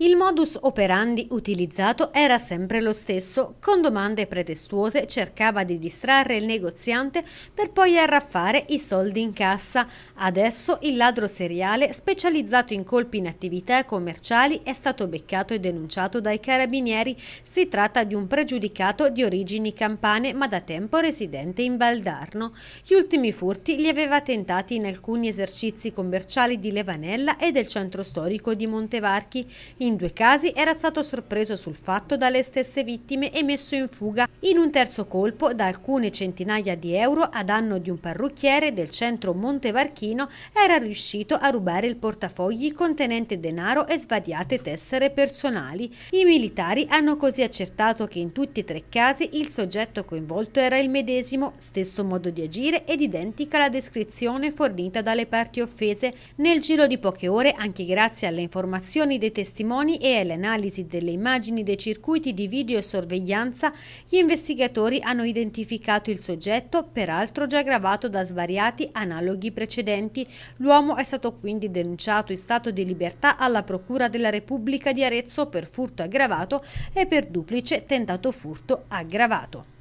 Il modus operandi utilizzato era sempre lo stesso, con domande pretestuose cercava di distrarre il negoziante per poi arraffare i soldi in cassa. Adesso il ladro seriale, specializzato in colpi in attività commerciali, è stato beccato e denunciato dai carabinieri. Si tratta di un pregiudicato di origini campane ma da tempo residente in Valdarno. Gli ultimi furti li aveva tentati in alcuni esercizi commerciali di Levanella e del centro storico di Montevarchi. In due casi era stato sorpreso sul fatto dalle stesse vittime e messo in fuga in un terzo colpo da alcune centinaia di euro a danno di un parrucchiere del centro Montevarchino era riuscito a rubare il portafogli contenente denaro e svariate tessere personali. I militari hanno così accertato che in tutti e tre casi il soggetto coinvolto era il medesimo, stesso modo di agire ed identica la descrizione fornita dalle parti offese. Nel giro di poche ore, anche grazie alle informazioni dei testimoni testimoni e alle analisi delle immagini dei circuiti di video e sorveglianza, gli investigatori hanno identificato il soggetto, peraltro già gravato da svariati analoghi precedenti. L'uomo è stato quindi denunciato in stato di libertà alla Procura della Repubblica di Arezzo per furto aggravato e per duplice tentato furto aggravato.